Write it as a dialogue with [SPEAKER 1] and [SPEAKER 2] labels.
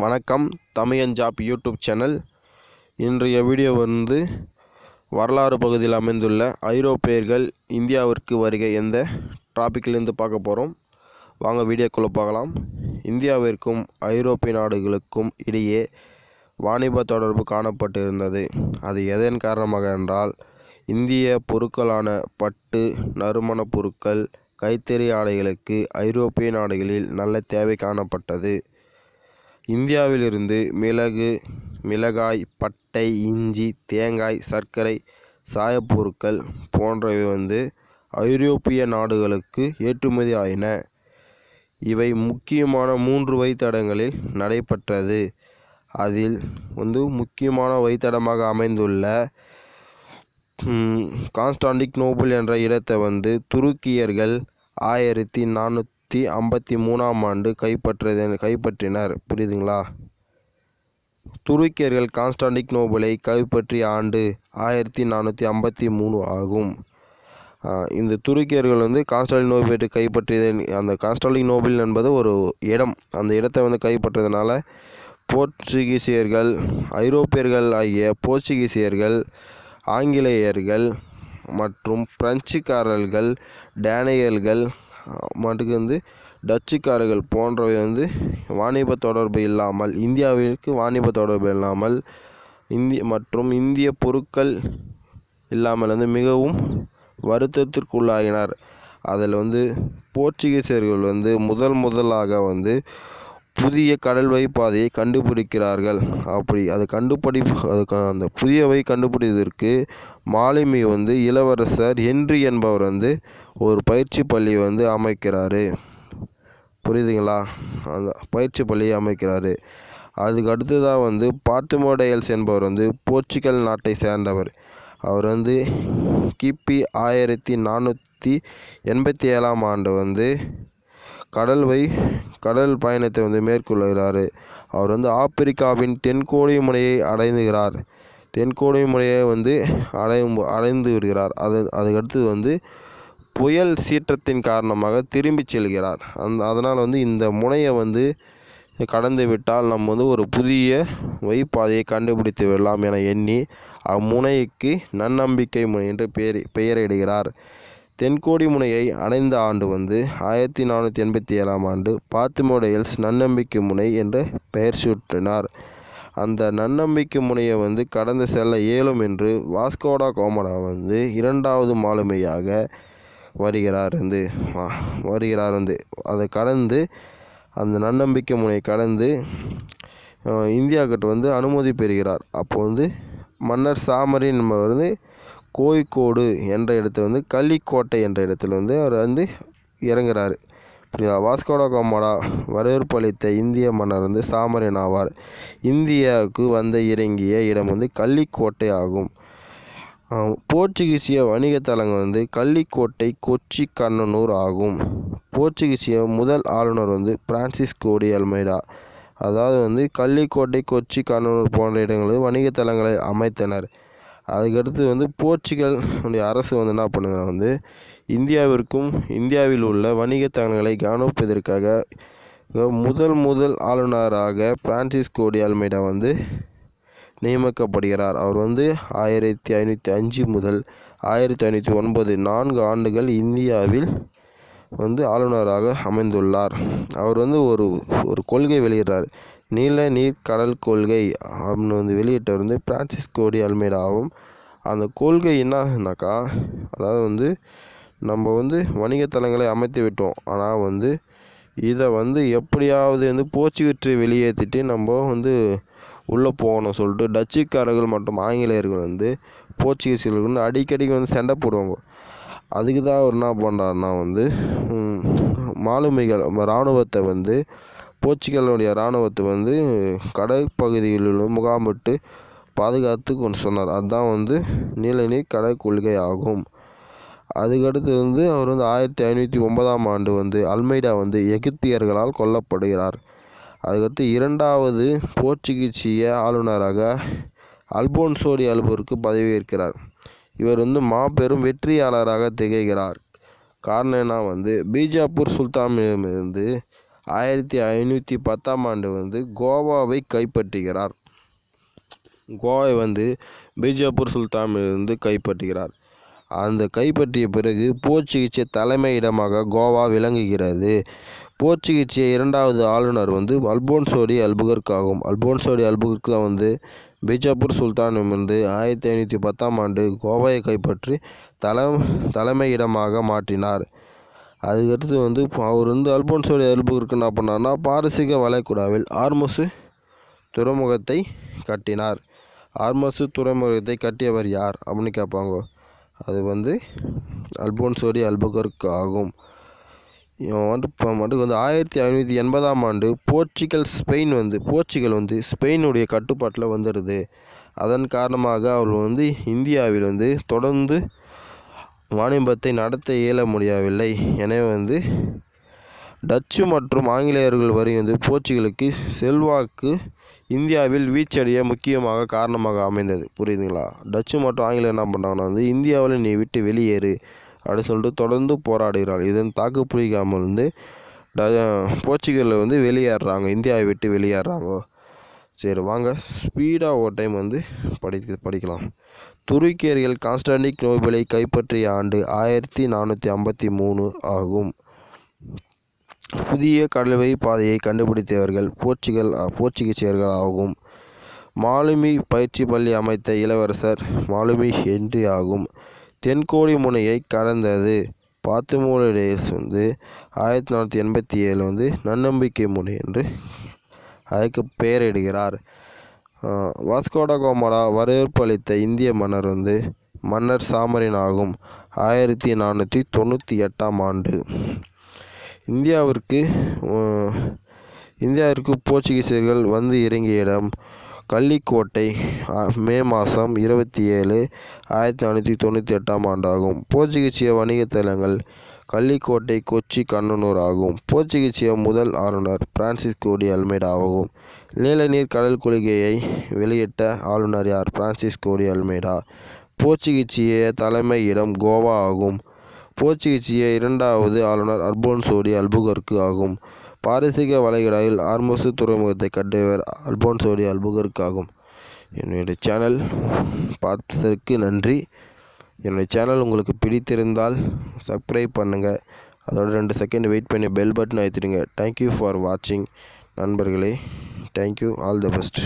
[SPEAKER 1] வணக்கம் Tamilan job YouTube channel இன்றைய video வந்து வரலாறு பகுதியில் அமைந்துள்ள ஐரோப்பியர்கள் இந்தியாவிற்கு வருகை எந்த டாப்பிக்கிலேருந்து பார்க்க போகிறோம் வாங்க வீடியோக்குள்ளே பார்க்கலாம் இந்தியாவிற்கும் ஐரோப்பிய நாடுகளுக்கும் இடையே வாணிப தொடர்பு காணப்பட்டிருந்தது அது எதன் காரணமாக என்றால் இந்திய பொருட்களான பட்டு நறுமணப் பொருட்கள் கைத்தறி ஆடைகளுக்கு ஐரோப்பிய நாடுகளில் நல்ல தேவை காணப்பட்டது இந்தியாவிலிருந்து மிளகு மிளகாய் பட்டை இஞ்சி தேங்காய் சர்க்கரை சாயப்பொருட்கள் போன்றவை வந்து ஐரோப்பிய நாடுகளுக்கு ஏற்றுமதி ஆயின இவை முக்கியமான மூன்று வைத்தடங்களில் நடைபெற்றது அதில் வந்து முக்கியமான வைத்தடமாக அமைந்துள்ள கான்ஸ்டாண்டிக் நோபல் என்ற இடத்தை வந்து துருக்கியர்கள் ஆயிரத்தி நானூற்றி முந்நூற்றி ஐம்பத்தி மூணாம் ஆண்டு கைப்பற்றது கைப்பற்றினர் புரியுதுங்களா துருக்கியர்கள் கான்ஸ்டாண்டிக் நோபலை கைப்பற்றிய ஆண்டு ஆயிரத்தி நானூற்றி ஐம்பத்தி மூணு ஆகும் இந்த துருக்கியர்கள் வந்து கான்ஸ்டாலின் நோபேட்டு கைப்பற்றியது அந்த கான்ஸ்டாலின் நோபில் என்பது ஒரு இடம் அந்த இடத்தை வந்து கைப்பற்றதுனால போர்ச்சுகீசியர்கள் ஐரோப்பியர்கள் ஆகிய போர்ச்சுகீசியர்கள் ஆங்கிலேயர்கள் மற்றும் பிரெஞ்சுக்காரர்கள் டேனியர்கள் மாட்டுக்கு வந்து டச்சுக்காரர்கள் போன்றவை வந்து வாணிப தொடர்பு இல்லாமல் இந்தியாவிற்கு வாணிப தொடர்பு இல்லாமல் இந்தி மற்றும் இந்திய பொருட்கள் இல்லாமல் வந்து மிகவும் வருத்தத்திற்குள்ளாகினார் அதில் வந்து போர்ச்சுகீசியர்கள் வந்து முதல் முதலாக வந்து புதிய கடல்வழி பாதையை கண்டுபிடிக்கிறார்கள் அப்படி அதை கண்டுபிடி அது அந்த புதியவை கண்டுபிடிப்பதற்கு மாலுமி வந்து இளவரசர் ஹென்றி என்பவர் வந்து ஒரு பயிற்சி பள்ளி வந்து அமைக்கிறாரு புரியுதுங்களா அந்த பயிற்சி பள்ளியை அமைக்கிறாரு அதுக்கு அடுத்ததாக வந்து பாட்டுமோடையல்ஸ் என்பவர் வந்து போர்ச்சுகல் நாட்டை சேர்ந்தவர் அவர் வந்து கிபி ஆயிரத்தி நானூற்றி எண்பத்தி ஏழாம் ஆண்டு வந்து கடல்வை கடல் பயணத்தை வந்து மேற்கொள்கிறார் அவர் வந்து ஆப்பிரிக்காவின் தென்கோடி முனையை அடைந்துகிறார் தென்கோடி முனையை வந்து அடையும் அடைந்து விடுகிறார் அது அதுக்கடுத்து வந்து புயல் சீற்றத்தின் காரணமாக திரும்பி செல்கிறார் அந் அதனால் வந்து இந்த முனையை வந்து கடந்து விட்டால் நம்ம வந்து ஒரு புதிய வைப்பாதையை கண்டுபிடித்து விடலாம் என எண்ணி அம்முனைக்கு நன்னம்பிக்கை முனை என்று பெயர் பெயரிடுகிறார் தென்கோடி முனையை அடைந்த ஆண்டு வந்து ஆயிரத்தி நானூற்றி எண்பத்தி ஏழாம் ஆண்டு பாத்திமோடையல்ஸ் நன்னம்பிக்கை முனை என்று பெயர் சூட்டினார் அந்த நன்னம்பிக்கை முனையை வந்து கடந்து செல்ல இயலும் என்று வாஸ்கோடா கோமடா வந்து இரண்டாவது மாலுமையாக வருகிறார் வந்து வருகிறார் வந்து அதை கடந்து அந்த நன்னம்பிக்கை முனையை கடந்து இந்தியா கிட்ட வந்து அனுமதி பெறுகிறார் அப்போது வந்து மன்னர் சாமரின் வந்து கோழிக்கோடு என்ற இடத்துல வந்து கள்ளிக்கோட்டை என்ற இடத்துல வந்து அவர் வந்து இறங்குறாரு இப்படியா வாஸ்கோட கோமாடா வரவேற்பு அளித்த இந்திய மன்னர் வந்து சாமரன் ஆவார் இந்தியாவுக்கு வந்து இறங்கிய இடம் வந்து கள்ளிக்கோட்டை ஆகும் போர்ச்சுகீசிய வணிக தலங்கள் வந்து கள்ளிக்கோட்டை கொச்சி கண்ணனூர் ஆகும் போர்ச்சுகீசிய முதல் ஆளுநர் வந்து பிரான்சிஸ் கோடி அல்மைடா அதாவது வந்து கள்ளிக்கோட்டை கொச்சி கண்ணனூர் போன்ற இடங்களில் வணிக தலங்களை அமைத்தனர் அதுக்கடுத்து வந்து போர்ச்சுகல் உடைய அரசு வந்து என்ன பண்ணுதுன்னா வந்து இந்தியாவிற்கும் இந்தியாவில் உள்ள வணிக தகவல்களை கவனிப்பதற்காக முதல் முதல் ஆளுநராக பிரான்சிஸ் கோடி அல்மேடா வந்து நியமிக்கப்படுகிறார் அவர் வந்து ஆயிரத்தி ஐநூற்றி அஞ்சு முதல் ஆயிரத்தி ஐநூற்றி ஒன்பது நான்கு ஆண்டுகள் இந்தியாவில் வந்து ஆளுநராக அமைந்துள்ளார் அவர் வந்து ஒரு ஒரு கொள்கை வெளியிடுறார் நீல நீர் கடல் கொள்கை அப்படின்னு வந்து வெளியிட்ட வந்து பிரான்சிஸ் கோடி அல்மேடாவும் அந்த கொள்கை என்னன்னாக்கா அதாவது வந்து நம்ம வந்து வணிகத்தலங்களை அமைத்து விட்டோம் ஆனால் வந்து இதை வந்து எப்படியாவது வந்து போச்சுக்கிற்று வெளியேற்றிட்டு நம்ம வந்து உள்ளே போகணும் சொல்லிட்டு டச்சுக்காரர்கள் மற்றும் ஆங்கிலேயர்கள் வந்து போர்ச்சுகீசியர்கள் வந்து அடிக்கடிக்கு வந்து சண்டை போடுவாங்க அதுக்கு தான் அவர் என்ன பண்ணுறாருன்னா வந்து மாலுமிகள் இராணுவத்தை வந்து போர்ச்சுகலுடைய இராணுவத்தை வந்து கடற்பகுதிகளிலும் முகாமிட்டு பாதுகாத்து கொண்டு சொன்னார் அதுதான் வந்து நீலநீ கடை கொள்கை ஆகும் அதுக்கடுத்து வந்து அவர் வந்து ஆயிரத்தி ஐநூற்றி ஒன்பதாம் ஆண்டு வந்து அல்மைடா வந்து எகிப்தியர்களால் கொல்லப்படுகிறார் அதுக்கடுத்து இரண்டாவது போர்ச்சுகீசிய ஆளுநராக அல்போன்சோடி அல்போருக்கு பதவியேற்கிறார் இவர் வந்து மாபெரும் வெற்றியாளராக திகழ்கிறார் காரணம் என்ன வந்து பீஜாப்பூர் சுல்தானிடமிருந்து ஆயிரத்தி ஐநூற்றி பத்தாம் ஆண்டு வந்து கோவாவை கைப்பற்றுகிறார் கோவை வந்து பிஜாப்பூர் சுல்தானிலிருந்து கைப்பற்றுகிறார் அந்த கைப்பற்றிய பிறகு போர்ச்சுகீசிய தலைமையிடமாக கோவா விளங்குகிறது போர்ச்சுகீசிய இரண்டாவது ஆளுநர் வந்து அல்போன்சோடி அல்புகர்க் ஆகும் அல்போன்சோடி அல்புகர்க் தான் வந்து பிஜாப்பூர் சுல்தானம் வந்து ஆயிரத்தி ஐநூற்றி பத்தாம் ஆண்டு கோவாயை கைப்பற்றி தலை தலைமையிடமாக மாற்றினார் அதுக்கடுத்து வந்து இப்போ அவர் வந்து அல்போன்சோட எல்புக்கு என்ன பண்ணார்னா பாரசீக வளைகுடாவில் ஆர்மசு துறைமுகத்தை கட்டினார் ஆர்மசு துறைமுகத்தை கட்டியவர் யார் அப்படின்னு கேட்பாங்க அது வந்து அல்போன்சோடி அல்பகருக்கு ஆகும் இவன் வந்து இப்போ மட்டும் வந்து ஆயிரத்தி ஐநூற்றி எண்பதாம் ஆண்டு போர்ச்சுகல் ஸ்பெயின் வந்து போர்ச்சுகல் வந்து ஸ்பெயினுடைய கட்டுப்பாட்டில் வந்துடுது அதன் காரணமாக அவர் வந்து இந்தியாவில் வந்து தொடர்ந்து வாணிபத்தை நடத்த இயல முடியவில்லை எனவே வந்து டச்சு மற்றும் ஆங்கிலேயர்கள் வரை வந்து போர்ச்சுகலுக்கு செல்வாக்கு இந்தியாவில் வீச்சடைய முக்கியமாக காரணமாக அமைந்தது புரியுதுங்களா டச்சு மற்றும் ஆங்கிலேயர் என்ன பண்ணுறாங்கன்னா வந்து இந்தியாவில் நீ விட்டு வெளியேறு அப்படின்னு சொல்லிட்டு தொடர்ந்து போராடுகிறாள் இதன் தாக்கு புரியாமல் வந்து ட போர்ச்சுகலில் வந்து வெளியேறுறாங்க இந்தியாவை விட்டு வெளியேறாங்க சரி வாங்க ஸ்பீடாக ஒரு டைம் வந்து படி படிக்கலாம் துருக்கியர்கள் கான்ஸ்டாண்டிக் நோபலை கைப்பற்றிய ஆண்டு ஆயிரத்தி நானூற்றி ஐம்பத்தி மூணு ஆகும் புதிய கடல்வை பாதையை கண்டுபிடித்தவர்கள் போர்ச்சுகல் போர்ச்சுகீசியர்கள் ஆகும் மாலுமி பயிற்சி பள்ளி அமைத்த இளவரசர் மாலுமி ஹென்றி ஆகும் தென்கோடி முனையை கடந்தது பாத்துமூல டேஸ் வந்து ஆயிரத்தி தொள்ளாயிரத்தி எண்பத்தி ஏழு வந்து நன்னம்பிக்கை முனை என்று அதற்கு பெயரிடுகிறார் வரவேற்பு வரவேற்பளித்த இந்திய மன்னர் வந்து மன்னர் சாமரின் ஆகும் ஆயிரத்தி நானூற்றி தொண்ணூற்றி எட்டாம் ஆண்டு இந்தியாவிற்கு இந்தியாவிற்கு போர்ச்சுகீசியர்கள் வந்து இறங்கிய இடம் கள்ளிக்கோட்டை மே மாதம் இருபத்தி ஏழு ஆயிரத்தி நானூற்றி தொண்ணூற்றி எட்டாம் ஆண்டாகும் போர்ச்சுகீசிய வணிக தலங்கள் கள்ளிக்கோட்டை கொச்சி கண்ணனூர் ஆகும் போர்ச்சுகீசிய முதல் ஆளுநர் பிரான்சிஸ் கோடி அல்மேடா ஆகும் நீலநீர் கடல் கொள்கையை வெளியிட்ட ஆளுநர் யார் பிரான்சிஸ் கோடி அல்மேடா போர்ச்சுகீசிய தலைமை இடம் கோவா ஆகும் போர்ச்சுகீசிய இரண்டாவது ஆளுநர் அல்போன்சோடி அல்புகர்க்கு ஆகும் பாரசீக வளைகுடாவில் ஆர்மோசு துறைமுகத்தை கட்டியவர் அல்போன்சோடி அல்புகர்க்கு ஆகும் என்னுடைய சேனல் பார்த்ததற்கு நன்றி என்னுடைய சேனல் உங்களுக்கு பிடித்திருந்தால் சப்ஸ்கிரைப் பண்ணுங்கள் அதோட ரெண்டு செகண்ட் வெயிட் பண்ணி பெல் பட்டன் அழுத்திடுங்க தேங்க்யூ ஃபார் வாட்சிங் நண்பர்களே தேங்க்யூ ஆல் த பெஸ்ட்